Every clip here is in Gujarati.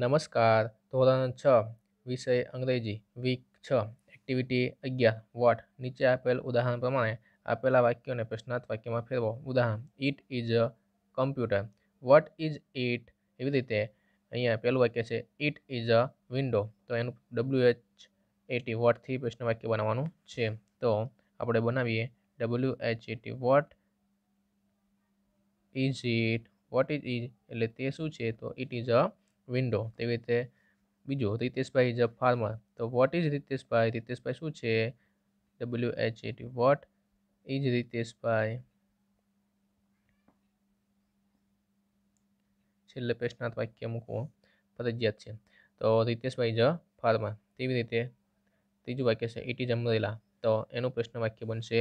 નમસ્કાર ધોરણ છ વિષય અંગ્રેજી વીક છ એક્ટિવિટી અગિયાર વોટ નીચે આપેલ ઉદાહરણ પ્રમાણે આપેલા વાક્યોને પ્રશ્નાર્થ વાક્યમાં ફેરવો ઉદાહરણ it is a computer what is it એવી રીતે અહીંયા પહેલું વાક્ય છે ઇટ ઇઝ અ વિન્ડો તો એનું ડબલ્યુ એચ એટી વોટથી પ્રશ્ન વાક્ય બનાવવાનું છે તો આપણે બનાવીએ W H A T what is it what is is એટલે તે શું છે તો ઇટ ઇઝ અ વિન્ડો તેવી રીતે બીજું રિતેશભાઈ ઇઝ અ ફાર્મર તો વોટ ઇઝ રિતેશભાઈ રિતેશભાઈ શું છે W H it what is રિતેશભાઈ છેલ્લે પેશનાથ વાક્ય મૂકવું ફરજિયાત છે તો રિતેશભાઈ ઇઝ અ ફાર્મર તેવી રીતે ત્રીજું વાક્ય છે ઇટ ઇઝ અમરેલા તો એનું પ્રશ્ન વાક્ય બનશે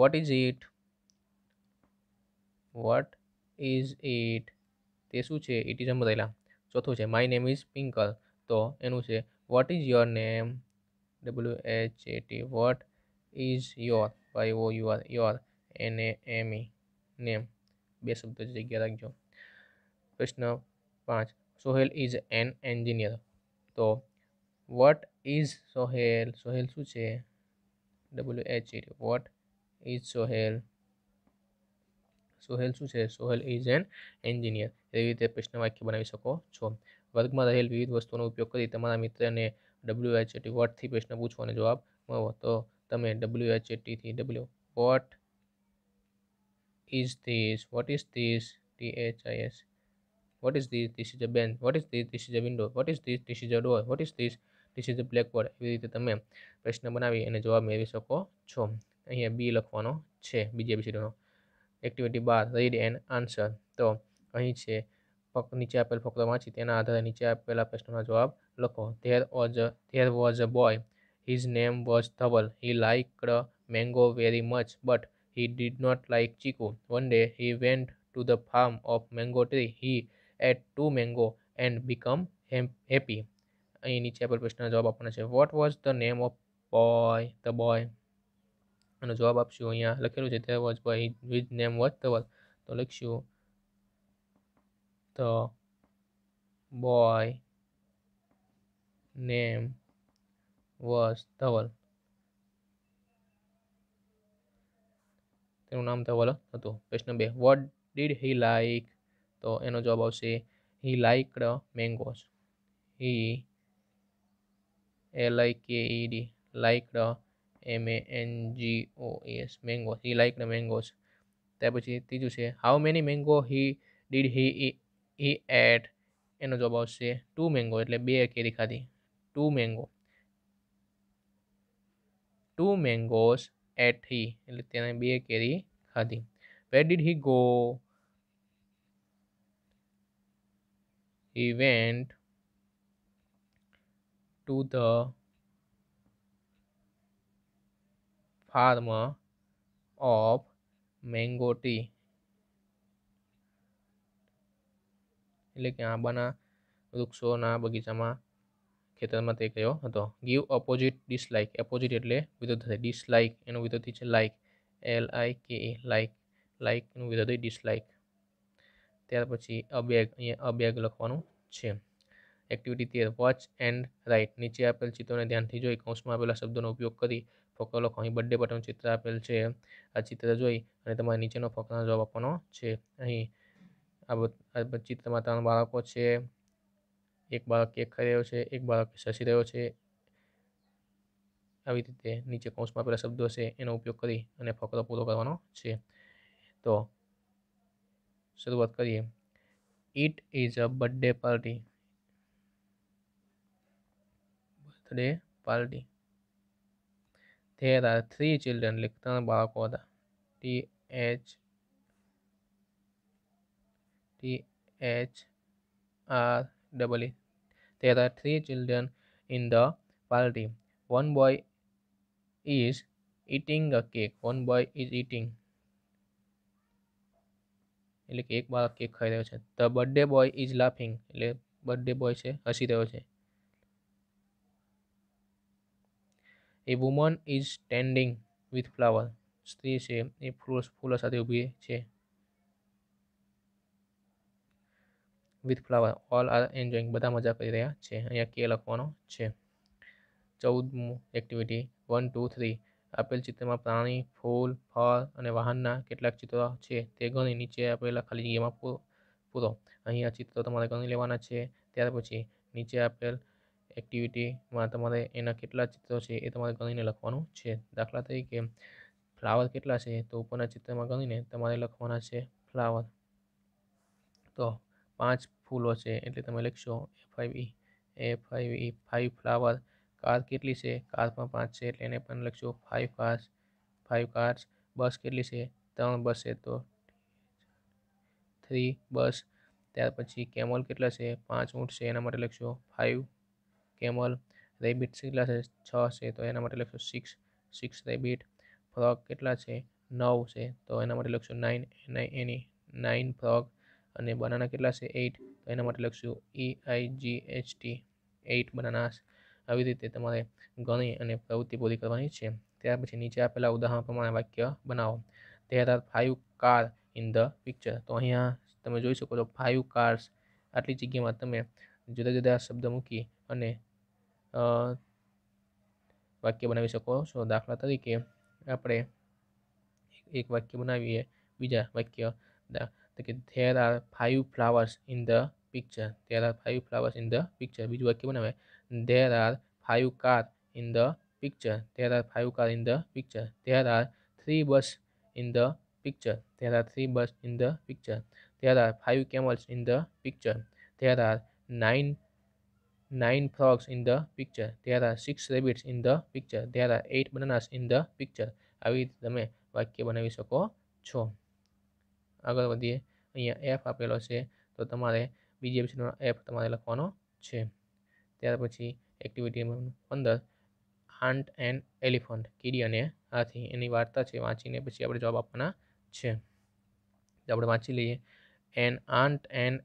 what is it what is it તે શું છે ઇટ ઇઝ અમરેલા ચોથું છે માય નેમ ઇઝ પિંકલ તો એનું છે what is your name W H A T what is your Y O U your N A M E name બે શબ્દ જગ્યા રાખજો પ્રશ્ન પાંચ સોહેલ ઇઝ એન એન્જિનિયર તો વોટ ઇઝ સોહેલ સોહેલ શું છે W H it what is Sohel Sohel શું છે સોહેલ ઇઝ એન એન્જિનિયર એવી રીતે પ્રશ્ન વાક્ય બનાવી શકો છો વર્ગમાં રહેલ વિવિધ વસ્તુઓનો ઉપયોગ કરી તમારા મિત્રને ડબલ્યુ એચ એટી વોટથી પ્રશ્ન પૂછો અને જવાબ મળો તો તમે ડબલ્યુ એચ એટીથી W what is this what is this T H I S what is this this is a bench what is this this is a window what is this this is a door what is this this is a blackboard એવી રીતે તમે પ્રશ્ન બનાવી અને જવાબ મેળવી શકો છો અહીંયા બી લખવાનો છે બીજી એબીસીડીનો એક્ટિવિટી બાર રીડ એન્ડ આન્સર તો અહીં છે નીચે આપેલ ફકરો વાંચી તેના આધારે નીચે આપેલા પ્રશ્નોના જવાબ લખો there was there was a boy his name was Dhaval he liked mango very much but he did not like chikoo one day he went to the farm of mango tree he ate two mango and become happy અહીં નીચે આપેલ પ્રશ્નના જવાબ આપવાના છે what was the name of boy the boy એનો જવાબ આપશું અહીંયા લખેલું છે there was by with name was Dhaval તો લખશું the boy name was Dhaval તેનું નામ ધવલ હતું પ્રશ્ન બે વોટ ડીડ હી લાઈક તો એનો જવાબ આવશે he liked mangoes he L I K E D liked M A N G O S mango he like ન મેંગોસ ત્યાર પછી ત્રીજું છે how many mango he did he he ate એનો જવાબ આવશે ટુ મેંગો એટલે બે કેરી ખાધી two mango two mangoes ate he એટલે તેને બે કેરી ખાધી where did he go he went to the farm of mango tea એટલે કે આંબાના વૃક્ષોના બગીચામાં ખેતરમાં તે ગયો હતો ગીવ ઓપોઝિટ ડિસલાઇક ઓપોઝિટ એટલે વિરોધ થાય ડિસલાઇક એનું વિરોધી છે લાઇક એલ આઈ કે એ લાઇક લાઇકનું વિરોધી ડિસલાઇક ત્યાર પછી અબેગ અહીંયા અબેગ લખવાનું છે એક્ટિવિટી તેર વોચ એન્ડ રાઇટ નીચે આપેલ ચિત્રોને ધ્યાનથી જોઈ કૌંસમાં આપેલા શબ્દોનો ઉપયોગ કરી ફોકલો અહીં બર્થડે બટન ચિત્ર આપેલ છે આ ચિત્ર જોઈ અને તમારે નીચેનો ફોકલનો જવાબ આપવાનો છે અહીં આ ચિત્રમાં ત્રણ બાળકો છે એક બાળક કેક ખાઈ રહ્યો છે એક બાળક સસી રહ્યો છે આવી રીતે નીચે કૌંસમાં આપેલા શબ્દો છે એનો ઉપયોગ કરી અને ફકરો પૂરો કરવાનો છે તો શરૂઆત કરીએ it is a birthday party birthday party there are three children लिखता हूँ बारह को T H T H R double there are three children in the party one boy is eating a cake one boy is eating एक बार केक खाई रो the birthday boy is laughing at birthday boy से हसी रो a woman is standing with flower સ્ત્રી છે એ ફૂલ ફૂલો સાથે ઊભી છે with flower all are enjoying બધા મજા કરી રહ્યા છે અહીંયા કે લખવાનો છે ચૌદમું એક્ટિવિટી વન ટુ થ્રી આપેલ ચિત્રમાં પ્રાણી ફૂલ ફળ અને વાહનના કેટલાક ચિત્રો છે તે ગણી નીચે આપેલા ખાલી જગ્યામાં પૂરો અહીંયા ચિત્રો તમારે ગણી લેવાના છે ત્યાર પછી નીચે આપેલ એક્ટિવિટીમાં તમારે એના કેટલા ચિત્રો છે એ તમારે ગણીને લખવાનું છે દાખલા તરીકે ફ્લાવર કેટલા છે તો ઉપરના ચિત્રમાં ગણીને તમારે લખવાના છે ફ્લાવર તો પાંચ ફૂલો છે એટલે તમે લખશો a five E a five E five flower car કેટલી છે કાર પણ પાંચ છે એટલે એને પણ લખશો five cars five cars bus કેટલી છે ત્રણ બસ છે તો થ્રી બસ ત્યાર પછી કેમલ કેટલા છે પાંચ ઊંટ છે એના માટે લખશો ફાઈવ કેમલ રેબિટ કેટલા છે છ છે તો એના માટે લખશો સિક્સ સિક્સ રેબિટ ફ્રોગ કેટલા છે નવ છે તો એના માટે લખશો નાઇન એની નાઇન ફ્રોગ અને બનાના કેટલા છે એઇટ તો એના માટે લખશું E I G H T eight bananas આવી રીતે તમારે ગણી અને પ્રવૃત્તિ પૂરી કરવાની છે ત્યાર પછી નીચે આપેલા ઉદાહરણ પ્રમાણે વાક્ય બનાવો there are five car in the picture તો અહીંયા તમે જોઈ શકો છો ફાઇવ કાર્સ આટલી જગ્યામાં તમે જુદા જુદા શબ્દ મૂકી અને વાક્ય બનાવી શકો છો દાખલા તરીકે આપણે એક વાક્ય બનાવીએ બીજા વાક્ય તો કે there are five flowers in the picture there are five flowers in the picture બીજું વાક્ય બનાવે there are five car in the picture there are five car in the picture there are three bus in the picture there are three bus in the picture there are five camels in the picture there are nine nine frogs in the picture. There are six rabbits in the picture. There are eight bananas in the picture. આવી રીતે તમે વાક્ય બનાવી શકો છો આગળ વધીએ અહીંયા એફ આપેલો છે તો તમારે બીજી એપ્સનો એફ તમારે લખવાનો છે ત્યાર પછી એક્ટિવિટી પંદર હાન્ટ એન્ડ એલિફન્ટ કીડી અને હાથી એની વાર્તા છે વાંચીને પછી આપણે જવાબ આપવાના છે તો આપણે વાંચી લઈએ an ant and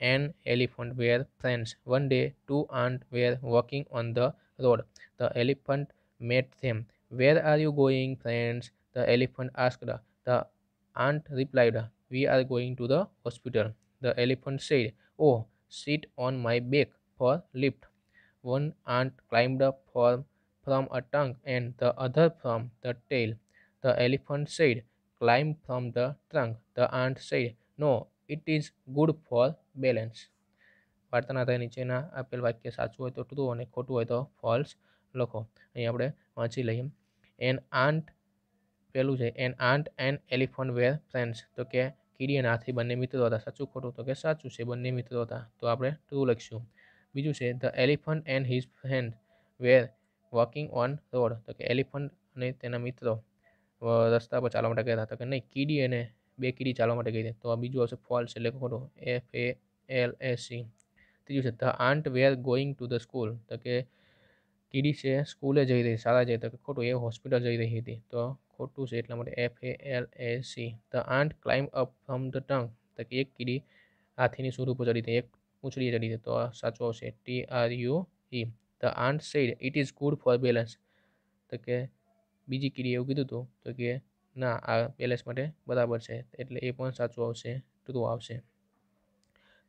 an elephant were friends. One day, two ants were walking on the road. The elephant met them. Where are you going, friends? The elephant asked. The ant replied, We are going to the hospital. The elephant said, Oh, sit on my back for lift. One ant climbed up from, from a trunk and the other from the tail. The elephant said, Climb from the trunk. The ant said, No, it is good for balance વાર્તાના થાય નીચેના આપેલ વાક્ય સાચું હોય તો ટ્રુ અને ખોટું હોય તો ફોલ્સ લખો અહીં આપણે વાંચી લઈએ એન આન્ટ પેલું છે an ant and elephant were friends તો કે કીડી અને હાથી બંને મિત્રો હતા સાચું ખોટું તો કે સાચું છે બંને મિત્રો હતા તો આપણે ટ્રુ લખીશું બીજું છે the elephant and his friend were walking on road તો કે એલિફન્ટ અને તેના મિત્રો રસ્તા પર ચાલવા માટે ગયા હતા તો કે નહીં કીડી અને બે કીડી ચાલવા માટે કહી દે તો આ બીજું આવશે ફોલ્સ એટલે ખોટું F A L S C ત્રીજું છે the ant were going to the school તો કે કીડી છે સ્કૂલે જઈ રહી શાળા જઈ તો કે ખોટું એ હોસ્પિટલ જઈ રહી હતી તો ખોટું છે એટલા માટે F A L A C the ant climb up from the tongue તો કે એક કીડી હાથીની સૂર ઉપર ચડી હતી એક પૂંછડીએ ચડી હતી તો આ સાચું આવશે T R U E the ant said it is good for balance તો કે બીજી કીડી એવું કીધું હતું તો કે ના આ પેલેસ માટે બરાબર છે એટલે એ પણ સાચું આવશે ટ્રુ આવશે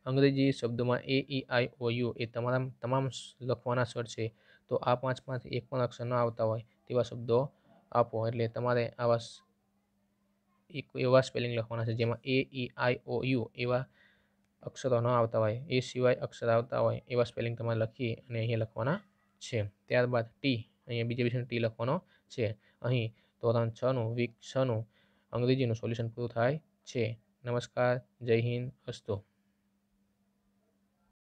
અંગ્રેજી શબ્દોમાં e, A E I O you એ તમારા તમામ લખવાના સ્વર છે તો આ પાંચમાંથી એક પણ અક્ષર ન આવતા હોય તેવા શબ્દો આપો એટલે તમારે આવા એક એવા સ્પેલિંગ લખવાના છે જેમાં એ ઈ આઈ ઓ યુ એવા અક્ષરો ન આવતા હોય એ સિવાય અક્ષર આવતા હોય એવા સ્પેલિંગ તમારે લખી અને અહીંયા લખવાના છે ત્યારબાદ ટી અહીંયા બીજા વિષયનો ટી લખવાનો છે અહીં ધોરણ છનું વીક છનું અંગ્રેજીનું સોલ્યુશન પૂરું થાય છે નમસ્કાર જય હિન્દ અસ્તુ